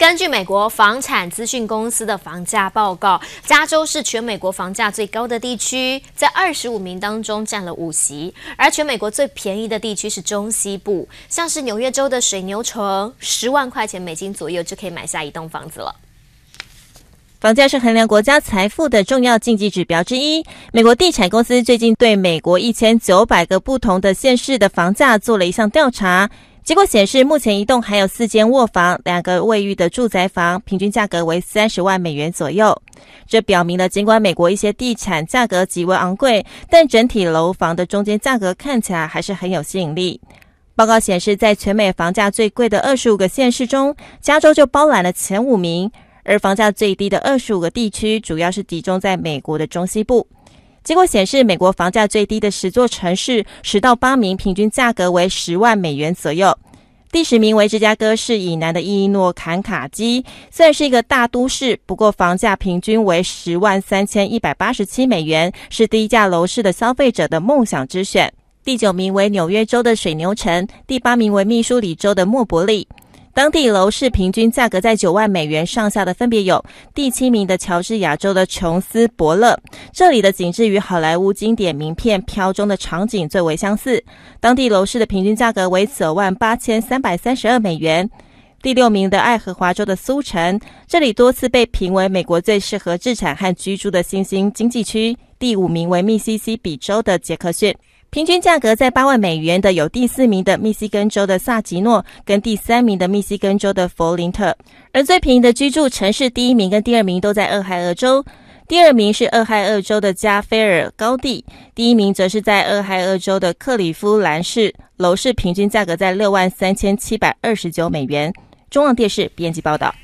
根据美国房产资讯公司的房价报告，加州是全美国房价最高的地区，在二十五名当中占了五席。而全美国最便宜的地区是中西部，像是纽约州的水牛城，十万块钱美金左右就可以买下一栋房子了。房价是衡量国家财富的重要经济指标之一。美国地产公司最近对美国一千九百个不同的县市的房价做了一项调查。结果显示，目前一栋还有四间卧房、两个卫浴的住宅房，平均价格为三十万美元左右。这表明了，尽管美国一些地产价格极为昂贵，但整体楼房的中间价格看起来还是很有吸引力。报告显示，在全美房价最贵的二十五个县市中，加州就包揽了前五名，而房价最低的二十五个地区，主要是集中在美国的中西部。结果显示，美国房价最低的十座城市，十到八名平均价格为十万美元左右。第十名为芝加哥市以南的伊诺坎卡基，虽然是一个大都市，不过房价平均为十万三千一百八十七美元，是低价楼市的消费者的梦想之选。第九名为纽约州的水牛城，第八名为密苏里州的莫伯利。当地楼市平均价格在九万美元上下的，分别有第七名的乔治亚州的琼斯伯勒，这里的景致与好莱坞经典名片《飘》中的场景最为相似。当地楼市的平均价格为九万八千三百三十二美元。第六名的爱荷华州的苏城，这里多次被评为美国最适合置产和居住的新兴经济区。第五名为密西西比州的杰克逊。平均价格在八万美元的有第四名的密西根州的萨吉诺，跟第三名的密西根州的佛林特，而最便宜的居住城市第一名跟第二名都在俄亥俄州，第二名是俄亥俄州的加菲尔高地，第一名则是在俄亥俄州的克里夫兰市，楼市平均价格在六万三千七百二十九美元。中望电视编辑报道。